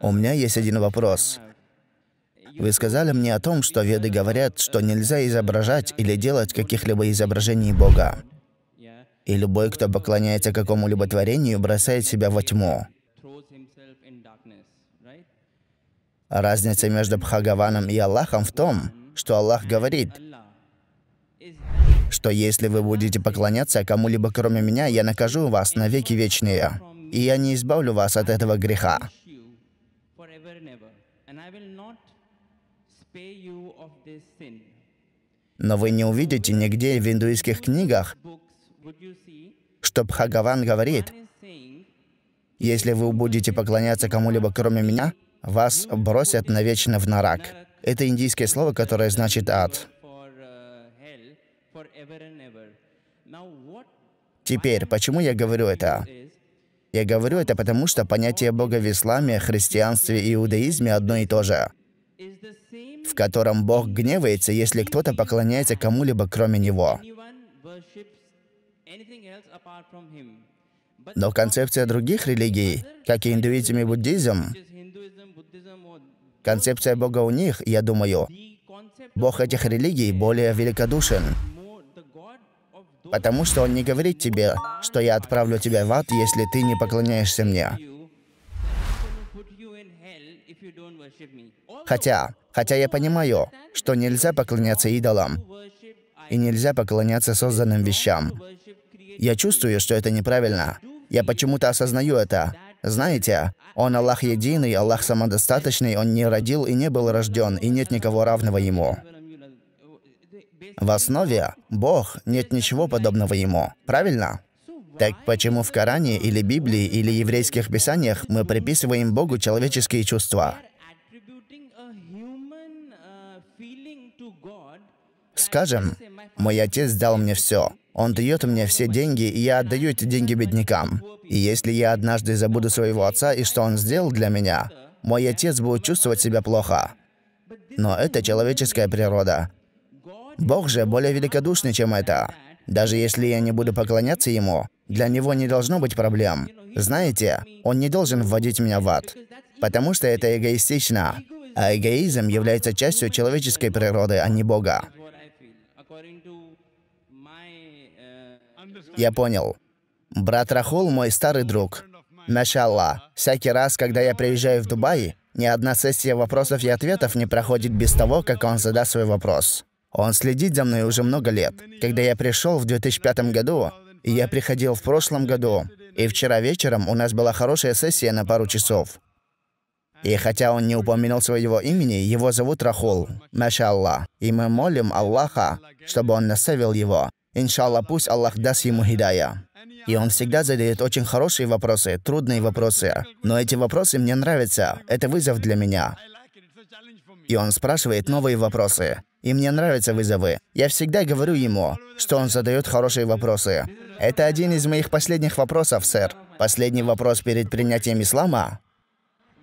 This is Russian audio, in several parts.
У меня есть один вопрос. Вы сказали мне о том, что веды говорят, что нельзя изображать или делать каких-либо изображений Бога. И любой, кто поклоняется какому-либо творению, бросает себя во тьму. Разница между Бхагаваном и Аллахом в том, что Аллах говорит, что если вы будете поклоняться кому-либо кроме меня, я накажу вас на веки вечные, и я не избавлю вас от этого греха. Но вы не увидите нигде в индуистских книгах, что Бхагаван говорит, «Если вы будете поклоняться кому-либо, кроме меня, вас бросят навечно в нарак». Это индийское слово, которое значит «ад». Теперь, почему я говорю это? Я говорю это потому, что понятие Бога в исламе, христианстве и иудаизме одно и то же в котором Бог гневается, если кто-то поклоняется кому-либо кроме Него. Но концепция других религий, как и индуизм и буддизм, концепция Бога у них, я думаю, Бог этих религий более великодушен, потому что Он не говорит тебе, что я отправлю тебя в ад, если ты не поклоняешься мне. Хотя, Хотя я понимаю, что нельзя поклоняться идолам и нельзя поклоняться созданным вещам. Я чувствую, что это неправильно. Я почему-то осознаю это. Знаете, Он Аллах единый, Аллах самодостаточный, Он не родил и не был рожден, и нет никого равного Ему. В основе Бог нет ничего подобного Ему, правильно? Так почему в Коране или Библии или еврейских писаниях мы приписываем Богу человеческие чувства? Скажем, мой отец дал мне все. Он дает мне все деньги, и я отдаю эти деньги беднякам. И если я однажды забуду своего отца и что он сделал для меня, мой отец будет чувствовать себя плохо. Но это человеческая природа. Бог же более великодушный, чем это. Даже если я не буду поклоняться Ему, для Него не должно быть проблем. Знаете, Он не должен вводить меня в ад. Потому что это эгоистично. А эгоизм является частью человеческой природы, а не Бога. Я понял. Брат Рахул мой старый друг. Машалла. Всякий раз, когда я приезжаю в Дубай, ни одна сессия вопросов и ответов не проходит без того, как он задаст свой вопрос. Он следит за мной уже много лет. Когда я пришел в 2005 году, и я приходил в прошлом году, и вчера вечером у нас была хорошая сессия на пару часов. И хотя он не упомянул своего имени, его зовут Рахул, Маша Машалла, и мы молим Аллаха, чтобы он наставил его, Иншаллах, пусть Аллах даст ему хидая. И он всегда задает очень хорошие вопросы, трудные вопросы. Но эти вопросы мне нравятся. Это вызов для меня. И он спрашивает новые вопросы. И мне нравятся вызовы. Я всегда говорю ему, что он задает хорошие вопросы. Это один из моих последних вопросов, сэр. Последний вопрос перед принятием ислама.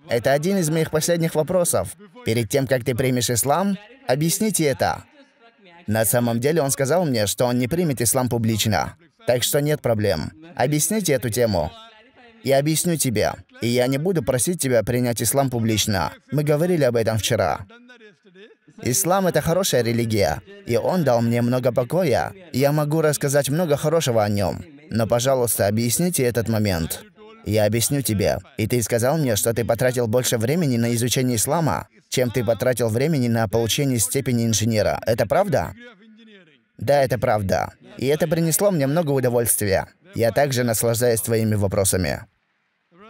Это один из моих последних вопросов. Перед тем, как ты примешь ислам, объясните это. На самом деле он сказал мне, что он не примет ислам публично. Так что нет проблем. Объясните эту тему. Я объясню тебе. И я не буду просить тебя принять ислам публично. Мы говорили об этом вчера. Ислам — это хорошая религия, и он дал мне много покоя. Я могу рассказать много хорошего о нем. Но, пожалуйста, объясните этот момент. Я объясню тебе. И ты сказал мне, что ты потратил больше времени на изучение ислама чем ты потратил времени на получение степени инженера. Это правда? Да, это правда. И это принесло мне много удовольствия. Я также наслаждаюсь твоими вопросами.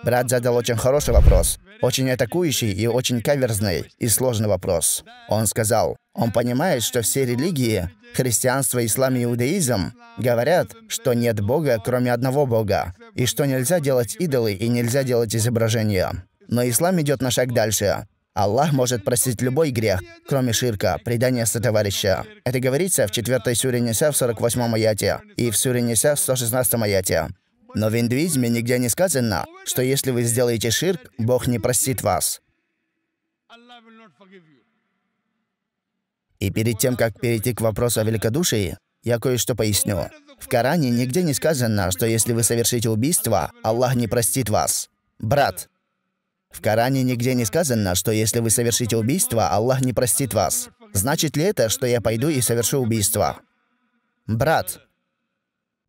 Брат задал очень хороший вопрос. Очень атакующий и очень каверзный и сложный вопрос. Он сказал, он понимает, что все религии, христианство, ислам и иудаизм, говорят, что нет Бога, кроме одного Бога, и что нельзя делать идолы и нельзя делать изображения. Но ислам идет на шаг дальше. Аллах может простить любой грех, кроме ширка, предания сотоварища. Это говорится в 4 суре Ниса в 48 аяте и в суре Ниса в 116 аяте. Но в индуизме нигде не сказано, что если вы сделаете ширк, Бог не простит вас. И перед тем, как перейти к вопросу о великодушии, я кое-что поясню. В Коране нигде не сказано, что если вы совершите убийство, Аллах не простит вас. Брат, в Коране нигде не сказано, что если вы совершите убийство, Аллах не простит вас. Значит ли это, что я пойду и совершу убийство? Брат,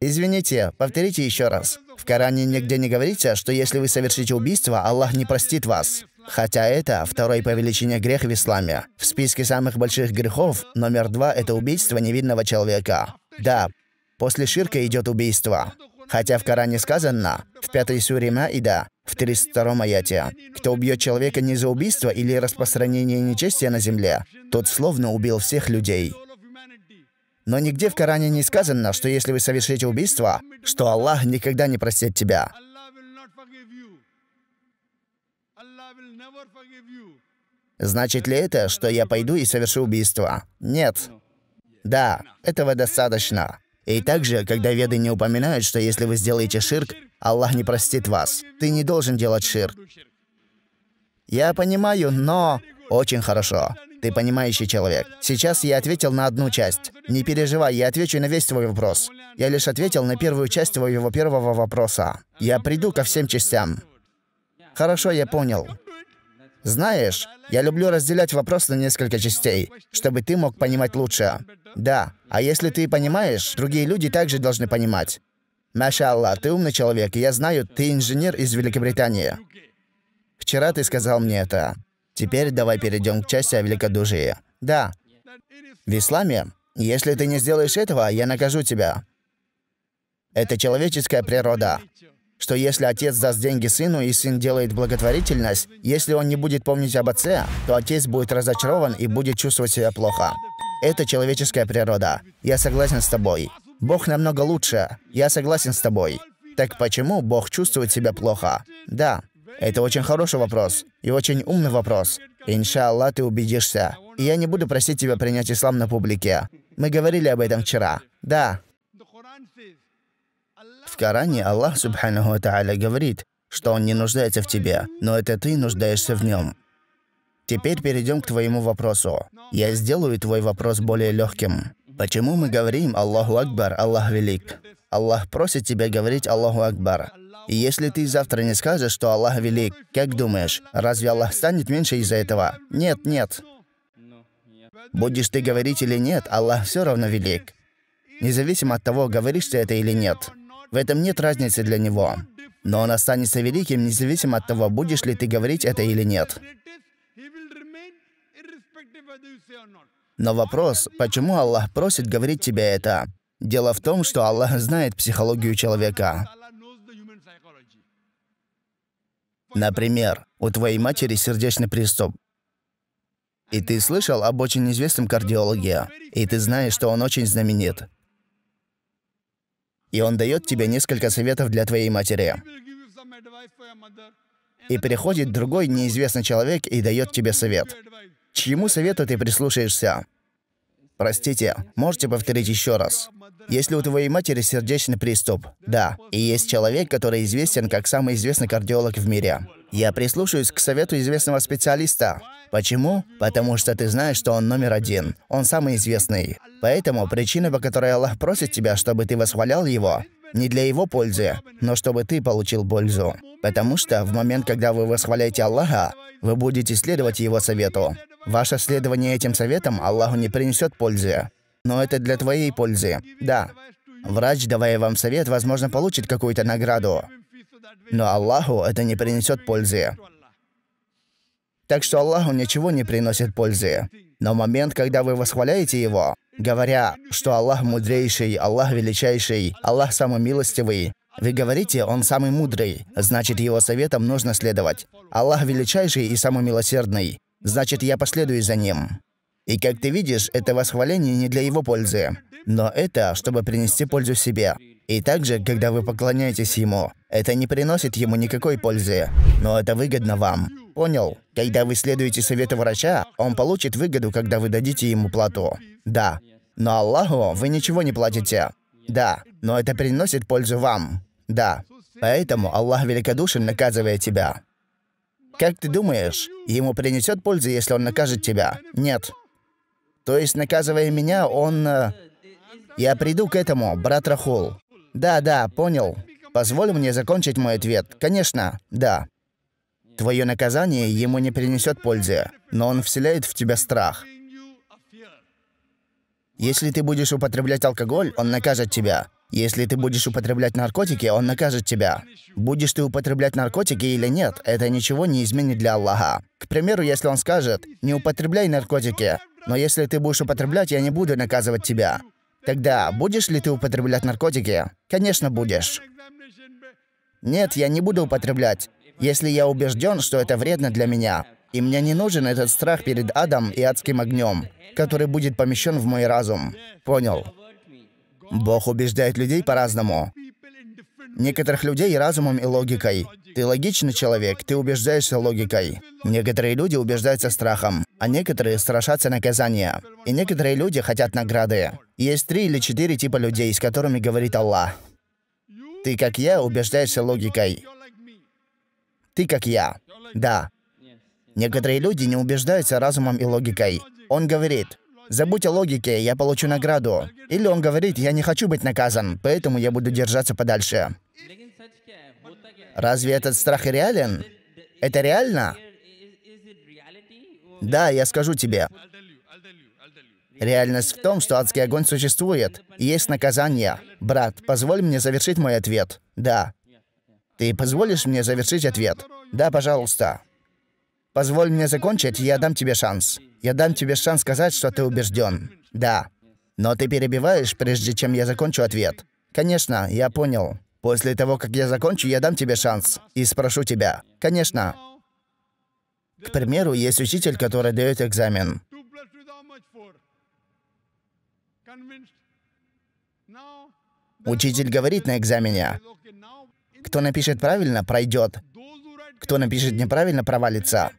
извините, повторите еще раз. В Коране нигде не говорится, что если вы совершите убийство, Аллах не простит вас. Хотя это второй по величине грех в исламе. В списке самых больших грехов номер два – это убийство невидного человека. Да, после ширка идет убийство. Хотя в Коране сказано, в 5 суре Маида, в 32 аяте, «Кто убьет человека не за убийство или распространение нечестия на земле, тот словно убил всех людей». Но нигде в Коране не сказано, что если вы совершите убийство, что Аллах никогда не простит тебя. Значит ли это, что я пойду и совершу убийство? Нет. Да, этого достаточно. И также, когда веды не упоминают, что если вы сделаете ширк, Аллах не простит вас. Ты не должен делать ширк. Я понимаю, но... Очень хорошо. Ты понимающий человек. Сейчас я ответил на одну часть. Не переживай, я отвечу на весь твой вопрос. Я лишь ответил на первую часть твоего первого вопроса. Я приду ко всем частям. Хорошо, я понял. Знаешь, я люблю разделять вопрос на несколько частей, чтобы ты мог понимать лучше. Да, а если ты понимаешь, другие люди также должны понимать. Машалла, ты умный человек, и я знаю, ты инженер из Великобритании. Вчера ты сказал мне это. Теперь давай перейдем к части о великодушии. Да. В исламе, если ты не сделаешь этого, я накажу тебя. Это человеческая природа что если отец даст деньги сыну и сын делает благотворительность, если он не будет помнить об отце, то отец будет разочарован и будет чувствовать себя плохо. Это человеческая природа. Я согласен с тобой. Бог намного лучше. Я согласен с тобой. Так почему Бог чувствует себя плохо? Да, это очень хороший вопрос и очень умный вопрос. Иншаллах, ты убедишься. И я не буду просить тебя принять ислам на публике. Мы говорили об этом вчера. Да, Коране Аллах, субханаху та'аля, говорит, что Он не нуждается в тебе, но это ты нуждаешься в Нем. Теперь перейдем к твоему вопросу. Я сделаю твой вопрос более легким. Почему мы говорим «Аллаху Акбар», «Аллах Велик»? Аллах просит тебя говорить «Аллаху Акбар». И если ты завтра не скажешь, что Аллах велик, как думаешь, разве Аллах станет меньше из-за этого? Нет, нет. Будешь ты говорить или нет, Аллах все равно велик. Независимо от того, говоришь ты это или нет. В этом нет разницы для него. Но он останется великим, независимо от того, будешь ли ты говорить это или нет. Но вопрос, почему Аллах просит говорить тебе это? Дело в том, что Аллах знает психологию человека. Например, у твоей матери сердечный приступ. И ты слышал об очень известном кардиологе, и ты знаешь, что он очень знаменит. И он дает тебе несколько советов для твоей матери. И приходит другой неизвестный человек и дает тебе совет. Чьему совету ты прислушаешься? Простите, можете повторить еще раз? Если у твоей матери сердечный приступ, да, и есть человек, который известен как самый известный кардиолог в мире, я прислушаюсь к совету известного специалиста, Почему? Потому что ты знаешь, что он номер один. Он самый известный. Поэтому причина, по которой Аллах просит тебя, чтобы ты восхвалял его, не для его пользы, но чтобы ты получил пользу. Потому что в момент, когда вы восхваляете Аллаха, вы будете следовать его совету. Ваше следование этим советам Аллаху не принесет пользы. Но это для твоей пользы. Да. Врач, давая вам совет, возможно, получит какую-то награду. Но Аллаху это не принесет пользы. Так что Аллаху ничего не приносит пользы. Но момент, когда вы восхваляете Его, говоря, что Аллах мудрейший, Аллах величайший, Аллах самый милостивый, вы говорите, Он самый мудрый, значит, Его советам нужно следовать. Аллах величайший и самый милосердный, значит, я последую за Ним. И, как ты видишь, это восхваление не для его пользы, но это, чтобы принести пользу себе. И также, когда вы поклоняетесь ему, это не приносит ему никакой пользы, но это выгодно вам. Понял? Когда вы следуете совету врача, он получит выгоду, когда вы дадите ему плату. Да. Но Аллаху вы ничего не платите. Да. Но это приносит пользу вам. Да. Поэтому Аллах великодушен, наказывая тебя. Как ты думаешь, ему принесет пользу, если он накажет тебя? Нет. То есть, наказывая меня, он... Э, Я приду к этому, брат Рахул. Да, да, понял. Позволь мне закончить мой ответ. Конечно, да. Твое наказание ему не принесет пользы, но он вселяет в тебя страх. Если ты будешь употреблять алкоголь, он накажет тебя. Если ты будешь употреблять наркотики, он накажет тебя. Будешь ты употреблять наркотики или нет, это ничего не изменит для Аллаха. К примеру, если он скажет «не употребляй наркотики», но если ты будешь употреблять, я не буду наказывать тебя. Тогда будешь ли ты употреблять наркотики? Конечно, будешь. Нет, я не буду употреблять, если я убежден, что это вредно для меня. И мне не нужен этот страх перед адом и адским огнем, который будет помещен в мой разум. Понял? Бог убеждает людей по-разному. Некоторых людей разумом и логикой. Ты логичный человек, ты убеждаешься логикой. Некоторые люди убеждаются страхом а некоторые страшатся наказания. И некоторые люди хотят награды. Есть три или четыре типа людей, с которыми говорит Аллах. Ты, как я, убеждаешься логикой. Ты, как я. Да. Некоторые люди не убеждаются разумом и логикой. Он говорит, «Забудь о логике, я получу награду». Или он говорит, «Я не хочу быть наказан, поэтому я буду держаться подальше». Разве этот страх и реален? Это реально? Да, я скажу тебе. Реальность в том, что адский огонь существует, есть наказание. Брат, позволь мне завершить мой ответ. Да. Ты позволишь мне завершить ответ? Да, пожалуйста. Позволь мне закончить, я дам тебе шанс. Я дам тебе шанс сказать, что ты убежден. Да. Но ты перебиваешь, прежде чем я закончу ответ. Конечно, я понял. После того, как я закончу, я дам тебе шанс и спрошу тебя. Конечно. К примеру, есть учитель, который дает экзамен. Учитель говорит на экзамене, кто напишет правильно, пройдет. Кто напишет неправильно, провалится.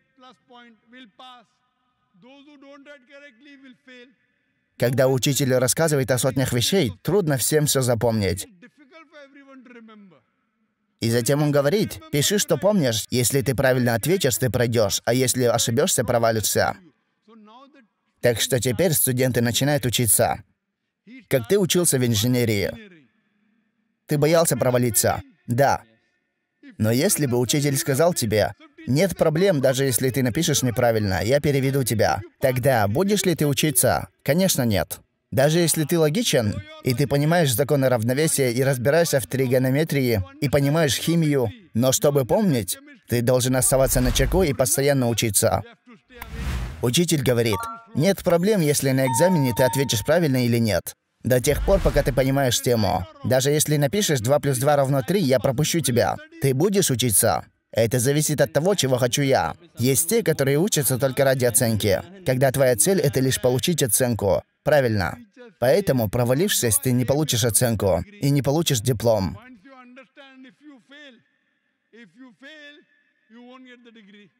Когда учитель рассказывает о сотнях вещей, трудно всем все запомнить. И затем он говорит, пиши, что помнишь. Если ты правильно ответишь, ты пройдешь, а если ошибешься, провалишься. Так что теперь студенты начинают учиться. Как ты учился в инженерии? Ты боялся провалиться? Да. Но если бы учитель сказал тебе, нет проблем, даже если ты напишешь неправильно, я переведу тебя. Тогда будешь ли ты учиться? Конечно, нет. Даже если ты логичен, и ты понимаешь законы равновесия и разбираешься в тригонометрии, и понимаешь химию, но чтобы помнить, ты должен оставаться на чеку и постоянно учиться. Учитель говорит, нет проблем, если на экзамене ты ответишь правильно или нет. До тех пор, пока ты понимаешь тему. Даже если напишешь 2 плюс 2 равно 3, я пропущу тебя. Ты будешь учиться? Это зависит от того, чего хочу я. Есть те, которые учатся только ради оценки. Когда твоя цель — это лишь получить оценку. Правильно. Поэтому провалившись, ты не получишь оценку и не получишь диплом.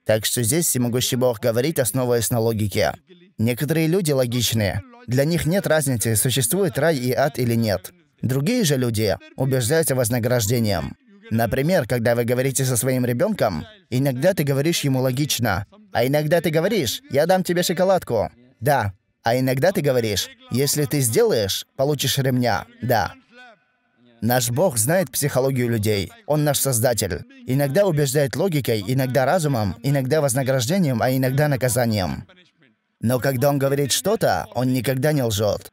Так что здесь всемогущий Бог говорит, основываясь на логике. Некоторые люди логичные. Для них нет разницы, существует рай и ад или нет. Другие же люди убеждаются вознаграждением. Например, когда вы говорите со своим ребенком, иногда ты говоришь ему логично, а иногда ты говоришь, я дам тебе шоколадку. Да, а иногда ты говоришь, если ты сделаешь, получишь ремня. Да. Наш Бог знает психологию людей. Он наш Создатель. Иногда убеждает логикой, иногда разумом, иногда вознаграждением, а иногда наказанием. Но когда он говорит что-то, он никогда не лжет.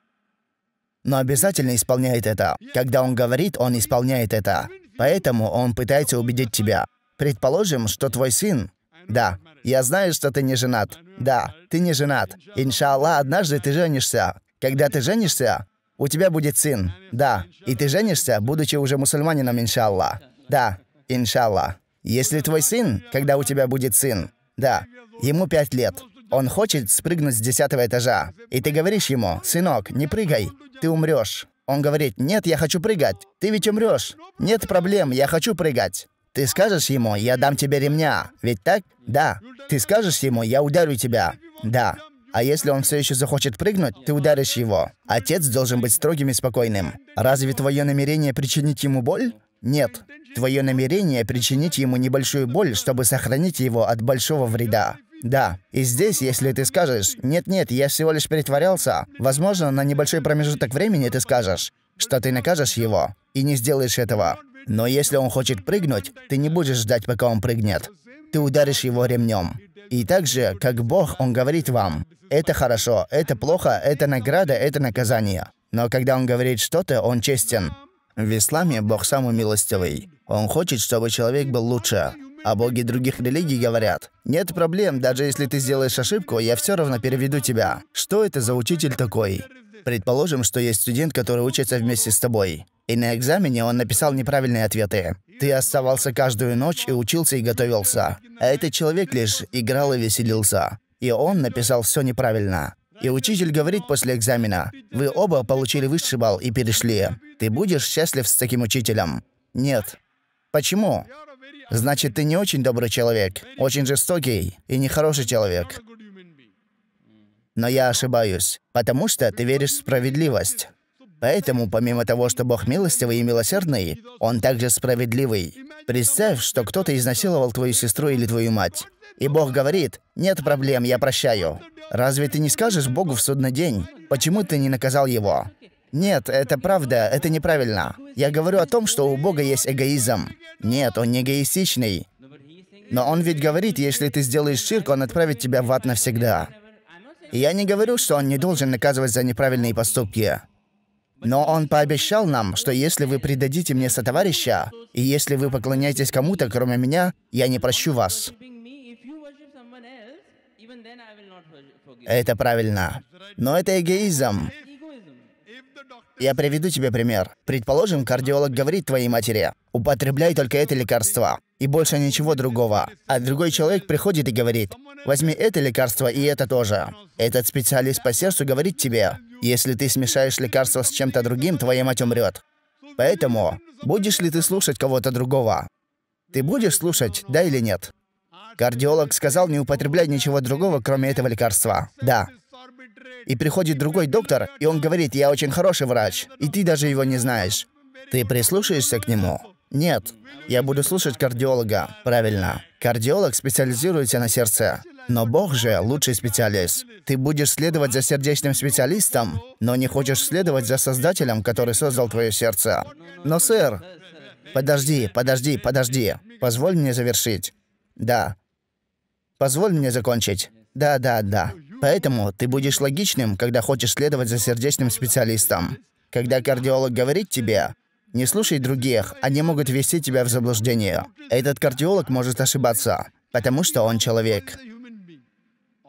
Но обязательно исполняет это. Когда он говорит, он исполняет это. Поэтому он пытается убедить тебя. Предположим, что твой сын да, я знаю, что ты не женат. Да, ты не женат. Иншаллах, однажды ты женишься. Когда ты женишься, у тебя будет сын. Да, и ты женишься, будучи уже мусульманином, иншаллах. Да, иншаллах. Если твой сын, когда у тебя будет сын, да, ему пять лет, он хочет спрыгнуть с десятого этажа. И ты говоришь ему, сынок, не прыгай, ты умрешь. Он говорит, нет, я хочу прыгать, ты ведь умрешь. Нет проблем, я хочу прыгать. Ты скажешь ему, я дам тебе ремня, ведь так? Да. Ты скажешь ему, я ударю тебя. Да. А если он все еще захочет прыгнуть, ты ударишь его. Отец должен быть строгим и спокойным. Разве твое намерение причинить ему боль? Нет. Твое намерение причинить ему небольшую боль, чтобы сохранить его от большого вреда. Да. И здесь, если ты скажешь, нет-нет, я всего лишь притворялся, возможно, на небольшой промежуток времени ты скажешь, что ты накажешь его, и не сделаешь этого. Но если он хочет прыгнуть, ты не будешь ждать, пока он прыгнет. Ты ударишь его ремнем. И также, как Бог, Он говорит вам, это хорошо, это плохо, это награда, это наказание. Но когда Он говорит что-то, Он честен. В исламе Бог самый милостивый. Он хочет, чтобы человек был лучше. А боги других религий говорят, «Нет проблем, даже если ты сделаешь ошибку, я все равно переведу тебя». Что это за учитель такой? Предположим, что есть студент, который учится вместе с тобой. И на экзамене он написал неправильные ответы. Ты оставался каждую ночь и учился и готовился. А этот человек лишь играл и веселился. И он написал все неправильно. И учитель говорит после экзамена, вы оба получили высший балл и перешли. Ты будешь счастлив с таким учителем? Нет. Почему? Значит, ты не очень добрый человек, очень жестокий и нехороший человек. Но я ошибаюсь, потому что ты веришь в справедливость. Поэтому, помимо того, что Бог милостивый и милосердный, Он также справедливый. Представь, что кто-то изнасиловал твою сестру или твою мать. И Бог говорит, «Нет проблем, я прощаю». Разве ты не скажешь Богу в судный день, почему ты не наказал его? Нет, это правда, это неправильно. Я говорю о том, что у Бога есть эгоизм. Нет, он не эгоистичный. Но он ведь говорит, если ты сделаешь ширк, он отправит тебя в ад навсегда. И я не говорю, что он не должен наказывать за неправильные поступки. Но он пообещал нам, что если вы предадите мне сотоварища, и если вы поклоняетесь кому-то, кроме меня, я не прощу вас. Это правильно. Но это эгоизм. Я приведу тебе пример. Предположим, кардиолог говорит твоей матери, употребляй только это лекарство и больше ничего другого. А другой человек приходит и говорит, возьми это лекарство и это тоже. Этот специалист по сердцу говорит тебе, если ты смешаешь лекарство с чем-то другим, твоя мать умрет. Поэтому, будешь ли ты слушать кого-то другого? Ты будешь слушать, да или нет? Кардиолог сказал не употреблять ничего другого, кроме этого лекарства. Да. И приходит другой доктор, и он говорит, я очень хороший врач, и ты даже его не знаешь. Ты прислушаешься к нему? Нет. Я буду слушать кардиолога. Правильно. Кардиолог специализируется на сердце. Но Бог же лучший специалист. Ты будешь следовать за сердечным специалистом, но не хочешь следовать за Создателем, который создал твое сердце. Но, сэр, подожди, подожди, подожди. Позволь мне завершить. Да. Позволь мне закончить. Да, да, да. Поэтому ты будешь логичным, когда хочешь следовать за сердечным специалистом. Когда кардиолог говорит тебе, не слушай других, они могут ввести тебя в заблуждение. Этот кардиолог может ошибаться, потому что он человек.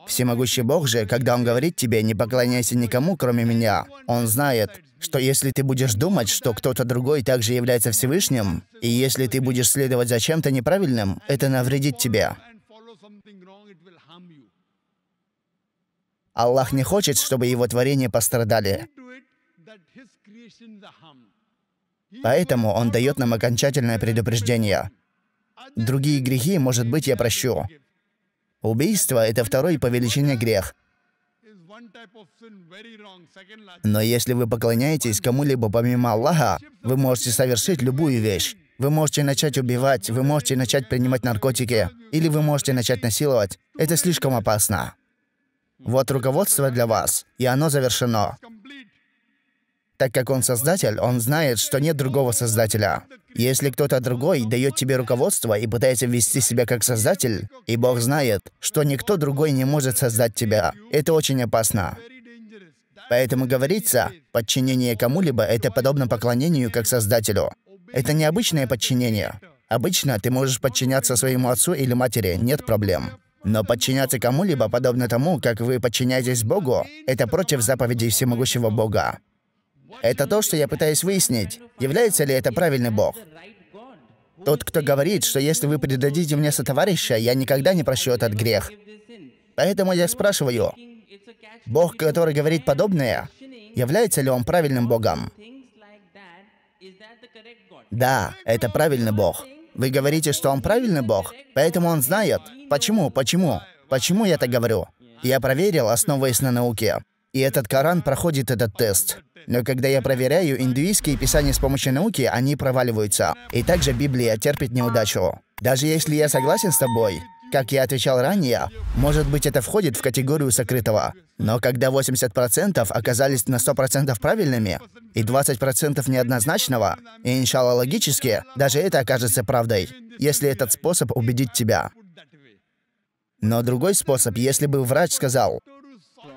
Всемогущий Бог же, когда Он говорит тебе, не поклоняйся никому, кроме меня, Он знает, что если ты будешь думать, что кто-то другой также является Всевышним, и если ты будешь следовать за чем-то неправильным, это навредит тебе. Аллах не хочет, чтобы его творения пострадали. Поэтому Он дает нам окончательное предупреждение. Другие грехи, может быть, я прощу. Убийство — это второй по величине грех. Но если вы поклоняетесь кому-либо помимо Аллаха, вы можете совершить любую вещь. Вы можете начать убивать, вы можете начать принимать наркотики, или вы можете начать насиловать. Это слишком опасно. Вот руководство для вас, и оно завершено. Так как он создатель, он знает, что нет другого создателя. Если кто-то другой дает тебе руководство и пытается вести себя как создатель, и Бог знает, что никто другой не может создать тебя, это очень опасно. Поэтому говорится, подчинение кому-либо — это подобно поклонению как создателю. Это необычное подчинение. Обычно ты можешь подчиняться своему отцу или матери, нет проблем. Но подчиняться кому-либо, подобно тому, как вы подчиняетесь Богу, это против заповедей всемогущего Бога. Это то, что я пытаюсь выяснить, является ли это правильный Бог. Тот, кто говорит, что если вы предадите мне сотоварища, я никогда не прощу этот грех. Поэтому я спрашиваю, Бог, который говорит подобное, является ли он правильным Богом? Да, это правильный Бог. Вы говорите, что он правильный бог, поэтому он знает. Почему, почему, почему я так говорю? Я проверил, основываясь на науке. И этот Коран проходит этот тест. Но когда я проверяю индуистские писания с помощью науки, они проваливаются. И также Библия терпит неудачу. Даже если я согласен с тобой, как я отвечал ранее, может быть, это входит в категорию сокрытого. Но когда 80% оказались на 100% правильными и 20% неоднозначного, и, иншалла, логически, даже это окажется правдой, если этот способ убедит тебя. Но другой способ, если бы врач сказал,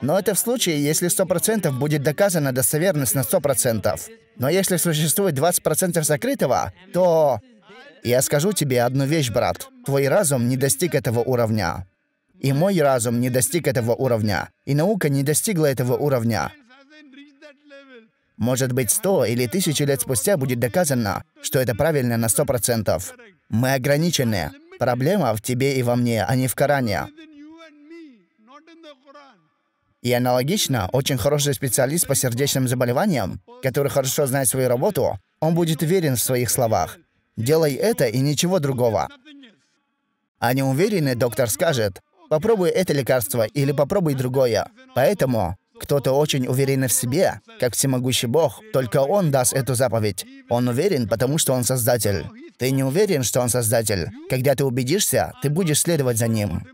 но это в случае, если 100% будет доказана достоверность на 100%. Но если существует 20% сокрытого, то я скажу тебе одну вещь, брат. Твой разум не достиг этого уровня. И мой разум не достиг этого уровня. И наука не достигла этого уровня. Может быть, сто или тысячи лет спустя будет доказано, что это правильно на сто процентов. Мы ограничены. Проблема в тебе и во мне, а не в Коране. И аналогично, очень хороший специалист по сердечным заболеваниям, который хорошо знает свою работу, он будет уверен в своих словах. Делай это и ничего другого. Они уверены, доктор скажет, попробуй это лекарство или попробуй другое. Поэтому кто-то очень уверен в себе, как всемогущий Бог, только Он даст эту заповедь. Он уверен, потому что Он Создатель. Ты не уверен, что Он Создатель. Когда ты убедишься, ты будешь следовать за Ним.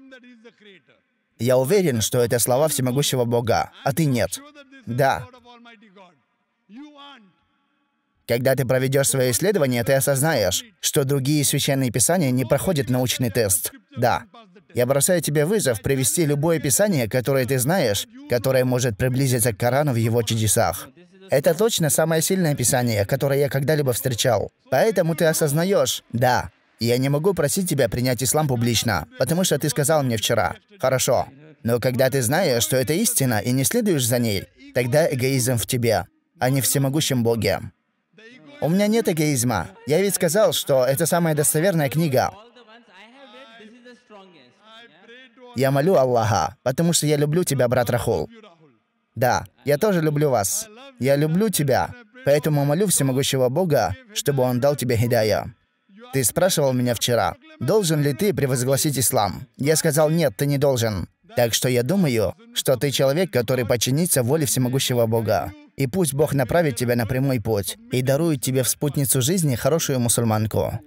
Я уверен, что это слова всемогущего Бога, а ты нет. Да, когда ты проведешь свое исследование, ты осознаешь, что другие священные писания не проходят научный тест. Да. Я бросаю тебе вызов привести любое писание, которое ты знаешь, которое может приблизиться к Корану в его чудесах. Это точно самое сильное писание, которое я когда-либо встречал. Поэтому ты осознаешь, да, я не могу просить тебя принять ислам публично, потому что ты сказал мне вчера. Хорошо. Но когда ты знаешь, что это истина, и не следуешь за ней, тогда эгоизм в тебе, а не всемогущем Боге. У меня нет эгоизма. Я ведь сказал, что это самая достоверная книга. Я молю Аллаха, потому что я люблю тебя, брат Рахул. Да, я тоже люблю вас. Я люблю тебя, поэтому молю всемогущего Бога, чтобы Он дал тебе хидая. Ты спрашивал меня вчера, должен ли ты превозгласить ислам? Я сказал, нет, ты не должен. Так что я думаю, что ты человек, который подчинится воле всемогущего Бога и пусть Бог направит тебя на прямой путь и дарует тебе в спутницу жизни хорошую мусульманку.